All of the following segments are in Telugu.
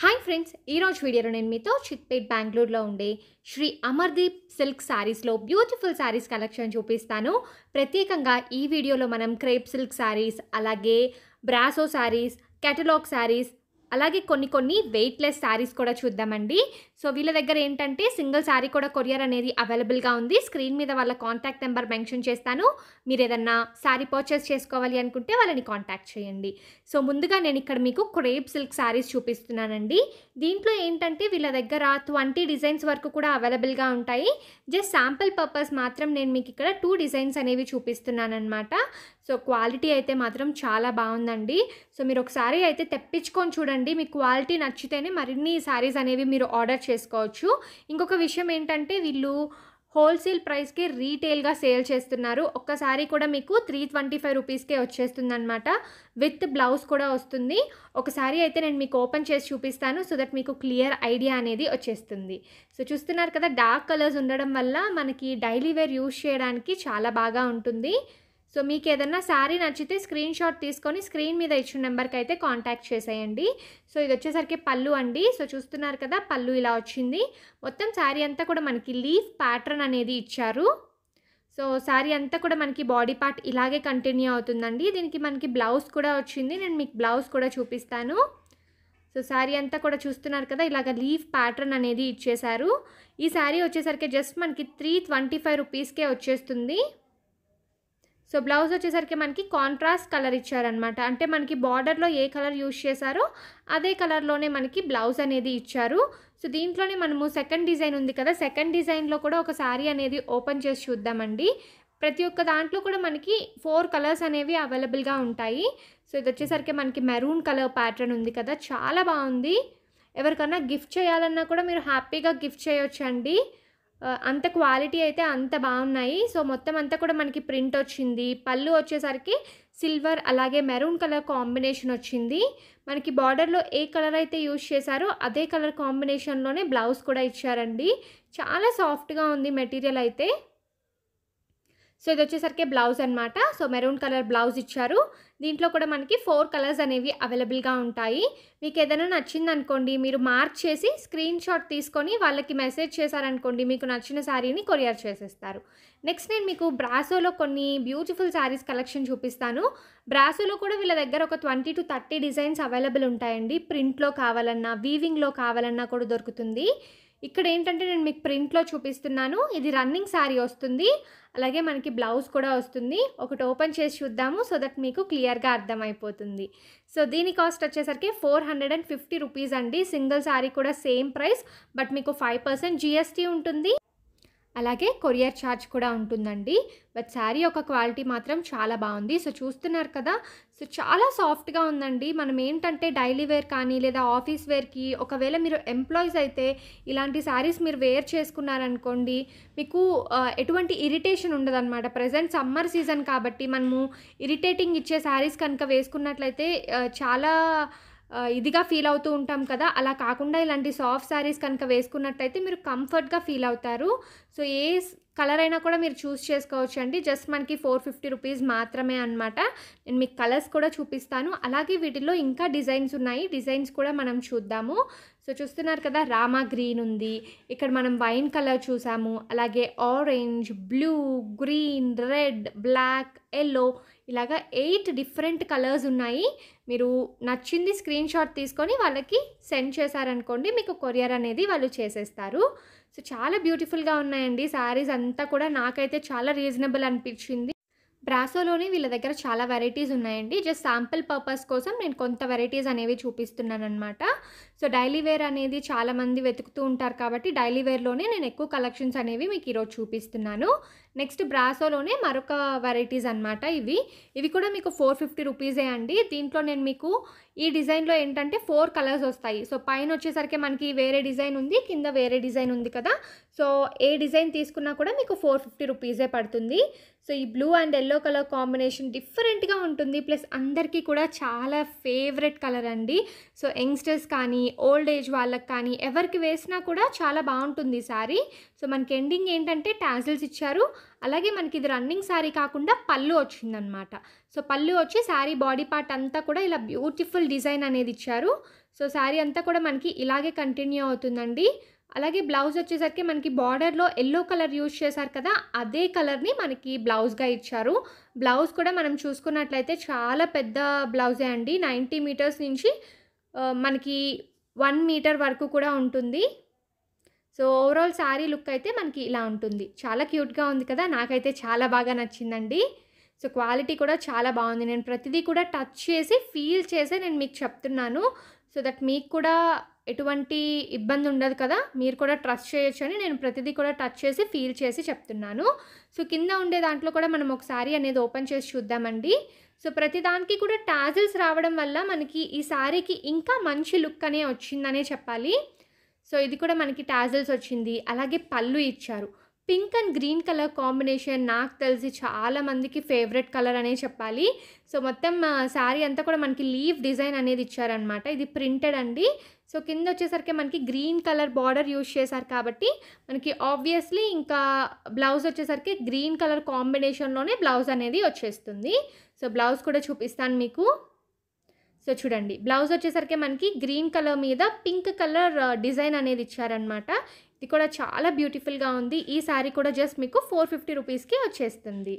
హాయ్ ఫ్రెండ్స్ ఈరోజు వీడియోలో నేను మీతో చిత్పేట్ బెంగళూరులో ఉండే శ్రీ అమర్దీప్ సిల్క్ శారీస్లో బ్యూటిఫుల్ శారీస్ కలెక్షన్ చూపిస్తాను ప్రత్యేకంగా ఈ వీడియోలో మనం క్రేప్ సిల్క్ శారీస్ అలాగే బ్రాసో శారీస్ కెటలాగ్ శారీస్ అలాగే కొన్ని కొన్ని వెయిట్లెస్ శారీస్ కూడా చూద్దామండి సో వీళ్ళ దగ్గర ఏంటంటే సింగిల్ శారీ కూడా కొరియర్ అనేది అవైలబుల్గా ఉంది స్క్రీన్ మీద వాళ్ళ కాంటాక్ట్ నెంబర్ మెన్షన్ చేస్తాను మీరు ఏదన్నా శారీ పర్చేస్ చేసుకోవాలి అనుకుంటే వాళ్ళని కాంటాక్ట్ చేయండి సో ముందుగా నేను ఇక్కడ మీకు క్రేప్ సిల్క్ శారీస్ చూపిస్తున్నానండి దీంట్లో ఏంటంటే వీళ్ళ దగ్గర ట్వంటీ డిజైన్స్ వరకు కూడా అవైలబుల్గా ఉంటాయి జస్ట్ శాంపుల్ పర్పస్ మాత్రం నేను మీకు ఇక్కడ టూ డిజైన్స్ అనేవి చూపిస్తున్నానమాట సో క్వాలిటీ అయితే మాత్రం చాలా బాగుందండి సో మీరు ఒకసారి అయితే తెప్పించుకొని చూడండి మీ క్వాలిటీ నచ్చితేనే మరిన్ని శారీస్ అనేవి మీరు ఆర్డర్ చేసుకోవచ్చు ఇంకొక విషయం ఏంటంటే వీళ్ళు హోల్సేల్ ప్రైస్కి రీటైల్గా సేల్ చేస్తున్నారు ఒక్కసారి కూడా మీకు త్రీ ట్వంటీ ఫైవ్ రూపీస్కే వచ్చేస్తుందనమాట విత్ బ్లౌజ్ కూడా వస్తుంది ఒకసారి అయితే నేను మీకు ఓపెన్ చేసి చూపిస్తాను సో దట్ మీకు క్లియర్ ఐడియా అనేది వచ్చేస్తుంది సో చూస్తున్నారు కదా డార్క్ కలర్స్ ఉండడం వల్ల మనకి డైలీ వేర్ యూజ్ చేయడానికి చాలా బాగా ఉంటుంది సో మీకు ఏదన్నా శారీ నచ్చితే స్క్రీన్ షాట్ తీసుకొని స్క్రీన్ మీద ఇచ్చిన నెంబర్కి అయితే కాంటాక్ట్ చేసేయండి సో ఇది వచ్చేసరికి పళ్ళు అండి సో చూస్తున్నారు కదా పళ్ళు ఇలా వచ్చింది మొత్తం శారీ అంతా కూడా మనకి లీఫ్ ప్యాటర్న్ అనేది ఇచ్చారు సో శారీ అంతా కూడా మనకి బాడీ పార్ట్ ఇలాగే కంటిన్యూ అవుతుందండి దీనికి మనకి బ్లౌజ్ కూడా వచ్చింది నేను మీకు బ్లౌజ్ కూడా చూపిస్తాను సో శారీ అంతా కూడా చూస్తున్నారు కదా ఇలాగ లీఫ్ ప్యాటర్న్ అనేది ఇచ్చేశారు ఈ శారీ వచ్చేసరికి జస్ట్ మనకి త్రీ ట్వంటీ ఫైవ్ రూపీస్కే వచ్చేస్తుంది సో బ్లౌజ్ వచ్చేసరికి మనకి కాంట్రాస్ట్ కలర్ ఇచ్చారనమాట అంటే మనకి బార్డర్లో ఏ కలర్ యూజ్ చేశారో అదే కలర్లోనే మనకి బ్లౌజ్ అనేది ఇచ్చారు సో దీంట్లోనే మనము సెకండ్ డిజైన్ ఉంది కదా సెకండ్ డిజైన్లో కూడా ఒక శారీ అనేది ఓపెన్ చేసి చూద్దామండి ప్రతి ఒక్క దాంట్లో కూడా మనకి ఫోర్ కలర్స్ అనేవి అవైలబుల్గా ఉంటాయి సో ఇది వచ్చేసరికి మనకి మెరూన్ కలర్ ప్యాటర్న్ ఉంది కదా చాలా బాగుంది ఎవరికన్నా గిఫ్ట్ చేయాలన్నా కూడా మీరు హ్యాపీగా గిఫ్ట్ చేయొచ్చండి అంత క్వాలిటీ అయితే అంత బాగున్నాయి సో మొత్తం అంతా కూడా మనకి ప్రింట్ వచ్చింది పళ్ళు వచ్చేసరికి సిల్వర్ అలాగే మెరూన్ కలర్ కాంబినేషన్ వచ్చింది మనకి బార్డర్లో ఏ కలర్ అయితే యూజ్ చేశారో అదే కలర్ కాంబినేషన్లోనే బ్లౌజ్ కూడా ఇచ్చారండి చాలా సాఫ్ట్గా ఉంది మెటీరియల్ అయితే సో ఇది వచ్చేసరికి బ్లౌజ్ అనమాట సో మెరూన్ కలర్ బ్లౌజ్ ఇచ్చారు దీంట్లో కూడా మనకి ఫోర్ కలర్స్ అనేవి అవైలబుల్గా ఉంటాయి మీకు ఏదైనా నచ్చింది అనుకోండి మీరు మార్క్ చేసి స్క్రీన్ షాట్ తీసుకొని వాళ్ళకి మెసేజ్ చేశారనుకోండి మీకు నచ్చిన శారీని కొరియర్ చేసేస్తారు నెక్స్ట్ నేను మీకు బ్రాసోలో కొన్ని బ్యూటిఫుల్ శారీస్ కలెక్షన్ చూపిస్తాను బ్రాసోలో కూడా వీళ్ళ దగ్గర ఒక twenty to thirty designs available ఉంటాయండి ప్రింట్లో కావాలన్నా వీవింగ్లో కావాలన్నా కూడా దొరుకుతుంది ఇక్కడ ఏంటంటే నేను మీకు ప్రింట్లో చూపిస్తున్నాను ఇది రన్నింగ్ శారీ వస్తుంది అలాగే మనకి బ్లౌజ్ కూడా వస్తుంది ఒకటి ఓపెన్ చేసి చూద్దాము సో దట్ మీకు క్లియర్గా అర్థమైపోతుంది సో దీని కాస్ట్ వచ్చేసరికి four hundred and fifty rupees అండి సింగిల్ శారీ కూడా సేమ్ ప్రైస్ బట్ మీకు ఫైవ్ పర్సెంట్ జిఎస్టీ ఉంటుంది అలాగే కొరియర్ ఛార్జ్ కూడా ఉంటుందండి బట్ శారీ యొక్క క్వాలిటీ మాత్రం చాలా బాగుంది సో చూస్తున్నారు కదా సో చాలా సాఫ్ట్గా ఉందండి మనం ఏంటంటే డైలీ వేర్ కానీ లేదా ఆఫీస్ వేర్కి ఒకవేళ మీరు ఎంప్లాయీస్ అయితే ఇలాంటి శారీస్ మీరు వేర్ చేసుకున్నారనుకోండి మీకు ఎటువంటి ఇరిటేషన్ ఉండదన్నమాట ప్రజెంట్ సమ్మర్ సీజన్ కాబట్టి మనము ఇరిటేటింగ్ ఇచ్చే శారీస్ కనుక వేసుకున్నట్లయితే చాలా ఇదిగా ఫీల్ అవుతూ ఉంటాం కదా అలా కాకుండా ఇలాంటి సాఫ్ట్ శారీస్ కనుక వేసుకున్నట్టయితే మీరు కంఫర్ట్గా ఫీల్ అవుతారు సో ఏ కలర్ అయినా కూడా మీరు చూస్ చేసుకోవచ్చు అండి జస్ట్ మనకి ఫోర్ ఫిఫ్టీ రూపీస్ మాత్రమే అనమాట నేను మీకు కలర్స్ కూడా చూపిస్తాను అలాగే వీటిలో ఇంకా డిజైన్స్ ఉన్నాయి డిజైన్స్ కూడా మనం చూద్దాము సో చూస్తున్నారు కదా రామా గ్రీన్ ఉంది ఇక్కడ మనం వైన్ కలర్ చూసాము అలాగే orange blue green red black yellow ఇలాగ ఎయిట్ డిఫరెంట్ కలర్స్ ఉన్నాయి మీరు నచ్చింది స్క్రీన్ షాట్ తీసుకొని వాళ్ళకి సెండ్ చేశారనుకోండి మీకు కొరియర్ అనేది వాళ్ళు చేసేస్తారు సో చాలా బ్యూటిఫుల్గా ఉన్నాయండి శారీస్ అంతా కూడా నాకైతే చాలా రీజనబుల్ అనిపించింది బ్రాసోలోని వీళ్ళ దగ్గర చాలా వెరైటీస్ ఉన్నాయండి జస్ట్ శాంపుల్ పర్పస్ కోసం నేను కొంత వెరైటీస్ అనేవి చూపిస్తున్నాను అనమాట సో డైలీ వేర్ అనేది చాలామంది వెతుకుతూ ఉంటారు కాబట్టి డైలీ వేర్లోనే నేను ఎక్కువ కలెక్షన్స్ అనేవి మీకు ఈరోజు చూపిస్తున్నాను నెక్స్ట్ బ్రాసోలోనే మరొక వెరైటీస్ అనమాట ఇవి ఇవి కూడా మీకు ఫోర్ ఫిఫ్టీ రూపీసే అండి దీంట్లో నేను మీకు ఈ డిజైన్లో ఏంటంటే ఫోర్ కలర్స్ వస్తాయి సో పైన వచ్చేసరికి మనకి వేరే డిజైన్ ఉంది కింద వేరే డిజైన్ ఉంది కదా సో ఏ డిజైన్ తీసుకున్నా కూడా మీకు ఫోర్ ఫిఫ్టీ రూపీసే పడుతుంది సో ఈ blue and yellow colour combination డిఫరెంట్గా ఉంటుంది ప్లస్ అందరికీ కూడా చాలా ఫేవరెట్ కలర్ అండి సో యంగ్స్టర్స్ కానీ ఓల్డ్ ఏజ్ వాళ్ళకి కానీ ఎవరికి వేసినా కూడా చాలా బాగుంటుంది సారీ సో మనకి ఎండింగ్ ఏంటంటే ట్యాజిల్స్ ఇచ్చారు అలాగే మనకి ఇది రన్నింగ్ శారీ కాకుండా పళ్ళు వచ్చిందనమాట సో పళ్ళు వచ్చి శారీ బాడీ పార్ట్ అంతా కూడా ఇలా బ్యూటిఫుల్ డిజైన్ అనేది ఇచ్చారు సో శారీ అంతా కూడా మనకి ఇలాగే కంటిన్యూ అవుతుందండి అలాగే బ్లౌజ్ వచ్చేసరికి మనకి బార్డర్లో ఎల్లో కలర్ యూజ్ చేశారు కదా అదే కలర్ని మనకి బ్లౌజ్గా ఇచ్చారు బ్లౌజ్ కూడా మనం చూసుకున్నట్లయితే చాలా పెద్ద బ్లౌజే అండి నైంటీ మీటర్స్ నుంచి మనకి వన్ మీటర్ వరకు కూడా ఉంటుంది సో ఓవరాల్ శారీ లుక్ అయితే మనకి ఇలా ఉంటుంది చాలా క్యూట్గా ఉంది కదా నాకైతే చాలా బాగా నచ్చిందండి సో క్వాలిటీ కూడా చాలా బాగుంది నేను ప్రతిదీ కూడా టచ్ చేసి ఫీల్ చేసే నేను మీకు చెప్తున్నాను సో దట్ మీకు కూడా ఎటువంటి ఇబ్బంది ఉండదు కదా మీరు కూడా ట్రస్ట్ చేయొచ్చు అని నేను ప్రతిదీ కూడా టచ్ చేసి ఫీల్ చేసి చెప్తున్నాను సో కింద ఉండే దాంట్లో కూడా మనం ఒక శారీ అనేది ఓపెన్ చేసి చూద్దామండి సో ప్రతి దానికి కూడా టాజిల్స్ రావడం వల్ల మనకి ఈ శారీకి ఇంకా మంచి లుక్ అనే వచ్చిందనే చెప్పాలి సో ఇది కూడా మనకి టాజల్స్ వచ్చింది అలాగే పళ్ళు ఇచ్చారు pink and green colour combination నాకు తెలిసి చాలామందికి ఫేవరెట్ కలర్ అనే చెప్పాలి సో మొత్తం శారీ అంతా కూడా మనకి లీవ్ డిజైన్ అనేది ఇచ్చారనమాట ఇది ప్రింటెడ్ అండి సో కింద వచ్చేసరికి మనకి గ్రీన్ కలర్ బార్డర్ యూజ్ చేశారు కాబట్టి మనకి ఆబ్వియస్లీ ఇంకా బ్లౌజ్ వచ్చేసరికి గ్రీన్ కలర్ కాంబినేషన్లోనే బ్లౌజ్ అనేది వచ్చేస్తుంది సో బ్లౌజ్ కూడా చూపిస్తాను మీకు సో చూడండి బ్లౌజ్ వచ్చేసరికి మనకి గ్రీన్ కలర్ మీద పింక్ కలర్ డిజైన్ అనేది ఇచ్చారనమాట ఇది కూడా చాలా బ్యూటిఫుల్గా ఉంది ఈ శారీ కూడా జస్ట్ మీకు ఫోర్ ఫిఫ్టీ రూపీస్కి వచ్చేస్తుంది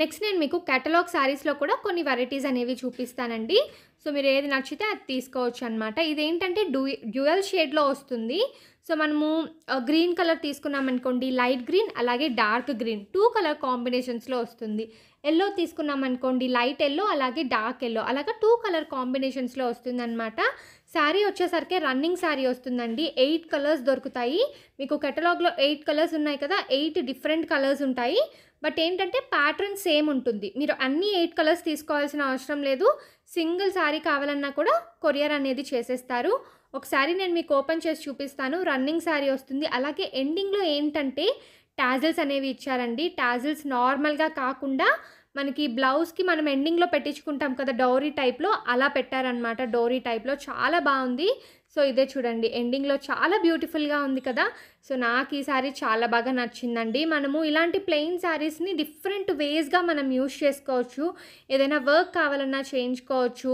నెక్స్ట్ నేను మీకు కేటలాగ్ శారీస్లో కూడా కొన్ని వెరైటీస్ అనేవి చూపిస్తానండి సో మీరు ఏది నచ్చితే అది తీసుకోవచ్చు అనమాట ఇదేంటంటే డూ డ్యూయల్ షేడ్లో వస్తుంది సో మనము గ్రీన్ కలర్ తీసుకున్నాం అనుకోండి లైట్ గ్రీన్ అలాగే డార్క్ గ్రీన్ టూ కలర్ కాంబినేషన్స్లో వస్తుంది ఎల్లో తీసుకున్నాం అనుకోండి లైట్ ఎల్లో అలాగే డార్క్ ఎల్లో అలాగే టూ కలర్ కాంబినేషన్స్లో వస్తుందన్నమాట శారీ వచ్చేసరికి రన్నింగ్ శారీ వస్తుందండి ఎయిట్ కలర్స్ దొరుకుతాయి మీకు కెటలాగ్లో ఎయిట్ కలర్స్ ఉన్నాయి కదా ఎయిట్ డిఫరెంట్ కలర్స్ ఉంటాయి బట్ ఏంటంటే ప్యాటర్న్ సేమ్ ఉంటుంది మీరు అన్ని ఎయిట్ కలర్స్ తీసుకోవాల్సిన అవసరం లేదు సింగిల్ శారీ కావాలన్నా కూడా కొరియర్ అనేది చేసేస్తారు ఒకసారి నేను మీకు ఓపెన్ చేసి చూపిస్తాను రన్నింగ్ శారీ వస్తుంది అలాగే ఎండింగ్లో ఏంటంటే టాజిల్స్ అనేవి ఇచ్చారండి టాజిల్స్ నార్మల్గా కాకుండా మనకి బ్లౌజ్కి మనం ఎండింగ్లో పెట్టించుకుంటాం కదా డౌరీ టైప్లో అలా పెట్టారనమాట డౌరీ టైప్లో చాలా బాగుంది సో ఇదే చూడండి ఎండింగ్లో చాలా బ్యూటిఫుల్గా ఉంది కదా సో నాకు ఈ సారీ చాలా బాగా నచ్చిందండి మనము ఇలాంటి ప్లెయిన్ శారీస్ని డిఫరెంట్ వేస్గా మనం యూస్ చేసుకోవచ్చు ఏదైనా వర్క్ కావాలన్నా చేయించుకోవచ్చు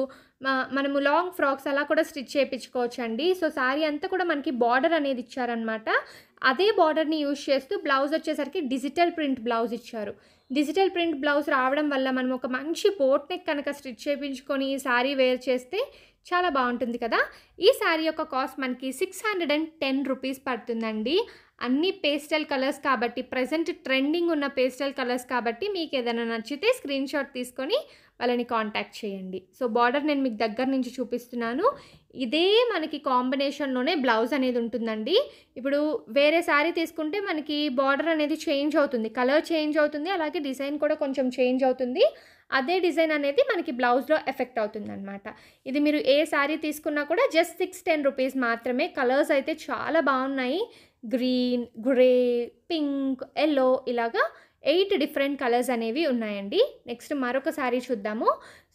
మనము లాంగ్ ఫ్రాక్స్ అలా కూడా స్టిచ్ చేయించుకోవచ్చు అండి సో శారీ అంతా కూడా మనకి బార్డర్ అనేది ఇచ్చారనమాట అదే బార్డర్ని యూజ్ చేస్తూ బ్లౌజ్ వచ్చేసరికి డిజిటల్ ప్రింట్ బ్లౌజ్ ఇచ్చారు డిజిటల్ ప్రింట్ బ్లౌజ్ రావడం వల్ల మనం ఒక మంచి బోట్ నెక్ కనుక స్టిచ్ చేయించుకొని శారీ వేర్ చేస్తే చాలా బాగుంటుంది కదా ఈ శారీ యొక్క కాస్ట్ మనకి six hundred and ten rupees పడుతుందండి అన్నీ పేస్టల్ కలర్స్ కాబట్టి ప్రజెంట్ ట్రెండింగ్ ఉన్న పేస్టల్ కలర్స్ కాబట్టి మీకు ఏదైనా నచ్చితే స్క్రీన్ షాట్ తీసుకొని వాళ్ళని కాంటాక్ట్ చేయండి సో బార్డర్ నేను మీకు దగ్గర నుంచి చూపిస్తున్నాను ఇదే మనకి కాంబినేషన్లోనే బ్లౌజ్ అనేది ఉంటుందండి ఇప్పుడు వేరే శారీ తీసుకుంటే మనకి బార్డర్ అనేది చేంజ్ అవుతుంది కలర్ చేంజ్ అవుతుంది అలాగే డిజైన్ కూడా కొంచెం చేంజ్ అవుతుంది అదే డిజైన్ అనేది మనకి బ్లౌజ్లో ఎఫెక్ట్ అవుతుందన్నమాట ఇది మీరు ఏ శారీ తీసుకున్నా కూడా జస్ట్ సిక్స్ టెన్ రూపీస్ మాత్రమే కలర్స్ అయితే చాలా బాగున్నాయి గ్రీన్ గ్రే పింక్ ఎల్లో ఇలాగా ఎయిట్ డిఫరెంట్ కలర్స్ అనేవి ఉన్నాయండి నెక్స్ట్ మరొక శారీ చూద్దాము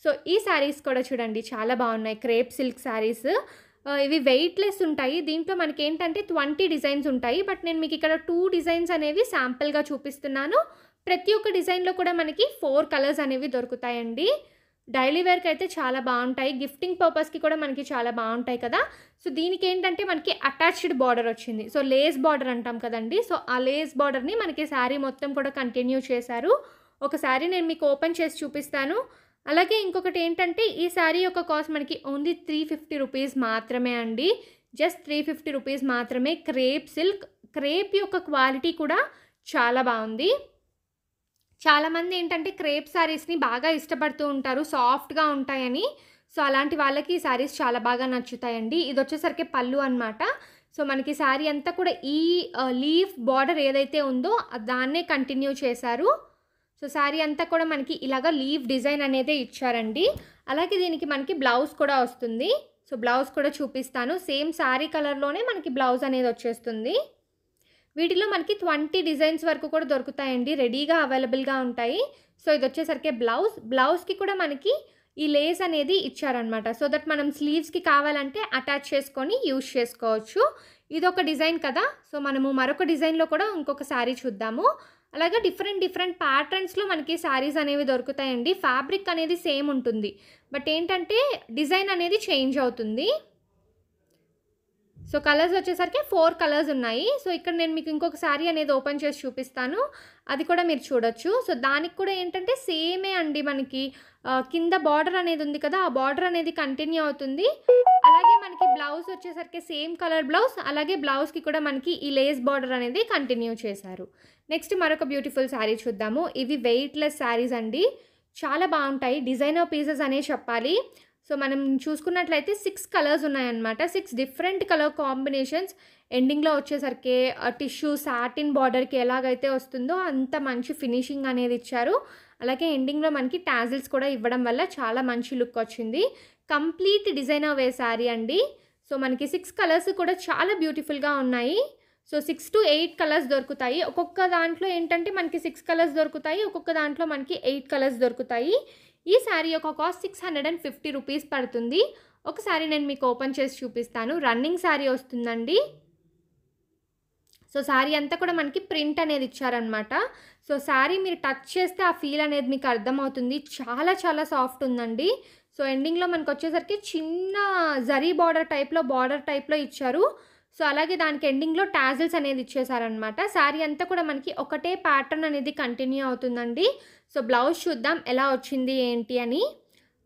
సో ఈ శారీస్ కూడా చూడండి చాలా బాగున్నాయి క్రేప్ సిల్క్ శారీస్ ఇవి వెయిట్లెస్ ఉంటాయి దీంట్లో మనకి ఏంటంటే ట్వంటీ డిజైన్స్ ఉంటాయి బట్ నేను మీకు ఇక్కడ టూ డిజైన్స్ అనేవి శాంపుల్గా చూపిస్తున్నాను ప్రతి ఒక్క డిజైన్లో కూడా మనకి ఫోర్ కలర్స్ అనేవి దొరుకుతాయండి డైలీ వేర్కి అయితే చాలా బాగుంటాయి గిఫ్టింగ్ పర్పస్కి కూడా మనకి చాలా బాగుంటాయి కదా సో దీనికి ఏంటంటే మనకి అటాచ్డ్ బార్డర్ వచ్చింది సో లేస్ బార్డర్ అంటాం కదండి సో ఆ లేస్ బార్డర్ని మనకి శారీ మొత్తం కూడా కంటిన్యూ చేశారు ఒక శారీ నేను మీకు ఓపెన్ చేసి చూపిస్తాను అలాగే ఇంకొకటి ఏంటంటే ఈ శారీ యొక్క కాస్ట్ మనకి ఓన్లీ త్రీ ఫిఫ్టీ రూపీస్ మాత్రమే అండి జస్ట్ త్రీ ఫిఫ్టీ రూపీస్ మాత్రమే క్రేప్ సిల్క్ క్రేప్ యొక్క క్వాలిటీ కూడా చాలా బాగుంది చాలామంది ఏంటంటే క్రేప్ శారీస్ని బాగా ఇష్టపడుతూ ఉంటారు సాఫ్ట్గా ఉంటాయని సో అలాంటి వాళ్ళకి ఈ శారీస్ చాలా బాగా నచ్చుతాయండి ఇది వచ్చేసరికి పళ్ళు అనమాట సో మనకి శారీ అంతా కూడా ఈ లీఫ్ బార్డర్ ఏదైతే ఉందో దాన్నే కంటిన్యూ చేశారు సో శారీ అంతా కూడా మనకి ఇలాగ లీవ్ డిజైన్ అనేది ఇచ్చారండి అలాగే దీనికి మనకి బ్లౌజ్ కూడా వస్తుంది సో బ్లౌజ్ కూడా చూపిస్తాను సేమ్ శారీ కలర్లోనే మనకి బ్లౌజ్ అనేది వచ్చేస్తుంది వీటిలో మనకి ట్వంటీ డిజైన్స్ వరకు కూడా దొరుకుతాయండి రెడీగా అవైలబుల్గా ఉంటాయి సో ఇది వచ్చేసరికి బ్లౌజ్ బ్లౌజ్కి కూడా మనకి ఈ లేస్ అనేది ఇచ్చారనమాట సో దట్ మనం స్లీవ్స్కి కావాలంటే అటాచ్ చేసుకొని యూజ్ చేసుకోవచ్చు ఇది ఒక డిజైన్ కదా సో మనము మరొక డిజైన్లో కూడా ఇంకొక శారీ చూద్దాము అలాగే డిఫరెంట్ డిఫరెంట్ ప్యాటర్న్స్లో మనకి శారీస్ అనేవి దొరుకుతాయండి ఫ్యాబ్రిక్ అనేది సేమ్ ఉంటుంది బట్ ఏంటంటే డిజైన్ అనేది చేంజ్ అవుతుంది సో కలర్స్ వచ్చేసరికి ఫోర్ కలర్స్ ఉన్నాయి సో ఇక్కడ నేను మీకు ఇంకొక శారీ అనేది ఓపెన్ చేసి చూపిస్తాను అది కూడా మీరు చూడొచ్చు సో దానికి కూడా ఏంటంటే సేమే అండి మనకి కింద బార్డర్ అనేది ఉంది కదా ఆ బార్డర్ అనేది కంటిన్యూ అవుతుంది అలాగే మనకి బ్లౌజ్ వచ్చేసరికి సేమ్ కలర్ బ్లౌజ్ అలాగే బ్లౌజ్కి కూడా మనకి ఈ లేస్ బార్డర్ అనేది కంటిన్యూ చేశారు నెక్స్ట్ మరొక బ్యూటిఫుల్ శారీ చూద్దాము ఇవి వెయిట్లెస్ శారీస్ అండి చాలా బాగుంటాయి డిజైనర్ పీసెస్ అనే చెప్పాలి సో మనం చూసుకున్నట్లయితే సిక్స్ కలర్స్ ఉన్నాయన్నమాట సిక్స్ డిఫరెంట్ కలర్ కాంబినేషన్స్ ఎండింగ్లో వచ్చేసరికి టిష్యూ సాటిన్ బార్డర్కి ఎలాగైతే వస్తుందో అంత మంచి ఫినిషింగ్ అనేది ఇచ్చారు అలాగే ఎండింగ్లో మనకి టాజిల్స్ కూడా ఇవ్వడం వల్ల చాలా మంచి లుక్ వచ్చింది కంప్లీట్ డిజైన్ అవే శారీ అండి సో మనకి సిక్స్ కలర్స్ కూడా చాలా బ్యూటిఫుల్గా ఉన్నాయి so six to eight colours దొరుకుతాయి ఒక్కొక్క దాంట్లో ఏంటంటే మనకి సిక్స్ కలర్స్ దొరుకుతాయి ఒక్కొక్క దాంట్లో మనకి ఎయిట్ కలర్స్ దొరుకుతాయి ఈ శారీ యొక్క cost six hundred and fifty rupees పడుతుంది ఒకసారి నేను మీకు ఓపెన్ చేసి చూపిస్తాను రన్నింగ్ శారీ వస్తుందండి సో శారీ అంతా కూడా మనకి ప్రింట్ అనేది ఇచ్చారనమాట సో శారీ మీరు టచ్ చేస్తే ఆ ఫీల్ అనేది మీకు అర్థమవుతుంది చాలా చాలా సాఫ్ట్ ఉందండి సో ఎండింగ్లో మనకు వచ్చేసరికి చిన్న జరీ బార్డర్ టైప్లో బార్డర్ టైప్లో ఇచ్చారు సో అలాగే దానికి ఎండింగ్లో ట్యాజిల్స్ అనేది ఇచ్చేసారనమాట శారీ అంతా కూడా మనకి ఒకటే ప్యాటర్న్ అనేది కంటిన్యూ అవుతుందండి సో బ్లౌజ్ చూద్దాం ఎలా వచ్చింది ఏంటి అని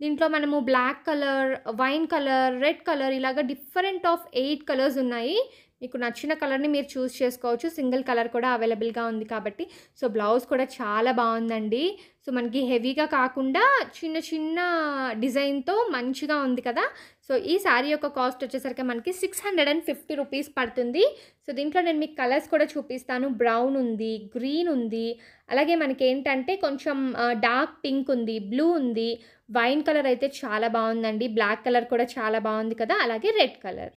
దీంట్లో మనము black colour wine colour red colour ఇలాగ డిఫరెంట్ ఆఫ్ ఎయిట్ కలర్స్ ఉన్నాయి మీకు నచ్చిన కలర్ని మీరు చూస్ చేసుకోవచ్చు సింగిల్ కలర్ కూడా అవైలబుల్గా ఉంది కాబట్టి సో బ్లౌజ్ కూడా చాలా బాగుందండి సో మనకి హెవీగా కాకుండా చిన్న చిన్న డిజైన్తో మంచిగా ఉంది కదా సో ఈ శారీ యొక్క కాస్ట్ వచ్చేసరికి మనకి six hundred and fifty rupees పడుతుంది సో దీంట్లో నేను మీకు కలర్స్ కూడా చూపిస్తాను బ్రౌన్ ఉంది గ్రీన్ ఉంది అలాగే మనకి ఏంటంటే కొంచెం డార్క్ పింక్ ఉంది బ్లూ ఉంది వైన్ కలర్ అయితే చాలా బాగుందండి బ్లాక్ కలర్ కూడా చాలా బాగుంది కదా అలాగే రెడ్ కలర్